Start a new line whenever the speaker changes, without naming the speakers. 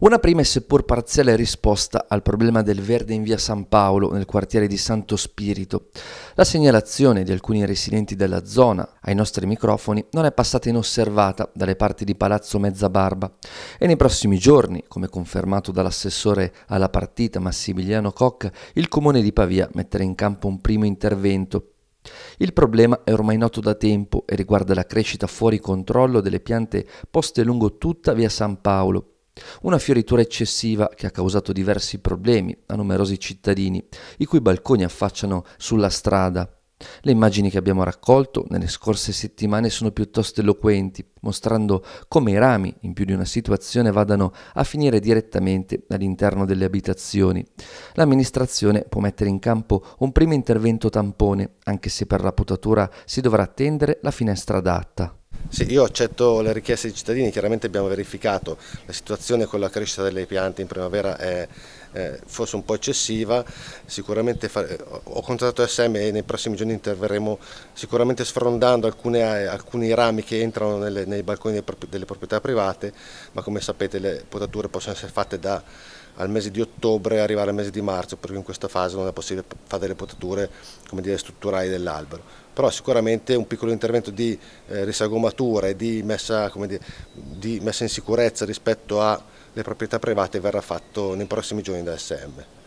Una prima e seppur parziale risposta al problema del verde in via San Paolo nel quartiere di Santo Spirito. La segnalazione di alcuni residenti della zona ai nostri microfoni non è passata inosservata dalle parti di Palazzo Mezzabarba e nei prossimi giorni, come confermato dall'assessore alla partita Massimiliano Cocca, il comune di Pavia metterà in campo un primo intervento il problema è ormai noto da tempo e riguarda la crescita fuori controllo delle piante poste lungo tutta via San Paolo. Una fioritura eccessiva che ha causato diversi problemi a numerosi cittadini, i cui balconi affacciano sulla strada. Le immagini che abbiamo raccolto nelle scorse settimane sono piuttosto eloquenti, mostrando come i rami in più di una situazione vadano a finire direttamente all'interno delle abitazioni. L'amministrazione può mettere in campo un primo intervento tampone, anche se per la potatura si dovrà attendere la finestra adatta.
Sì, io accetto le richieste dei cittadini, chiaramente abbiamo verificato la situazione con la crescita delle piante in primavera è, eh, forse un po' eccessiva, sicuramente fare, eh, ho contattato SM e nei prossimi giorni interverremo sicuramente sfrondando alcune, alcuni rami che entrano nelle, nei balconi delle proprietà private, ma come sapete le potature possono essere fatte da al mese di ottobre arrivare al mese di marzo, perché in questa fase non è possibile fare delle potature dire, strutturali dell'albero. Però sicuramente un piccolo intervento di eh, risagomatura e di messa, dire, di messa in sicurezza rispetto a le proprietà private verrà fatto nei prossimi giorni da SM.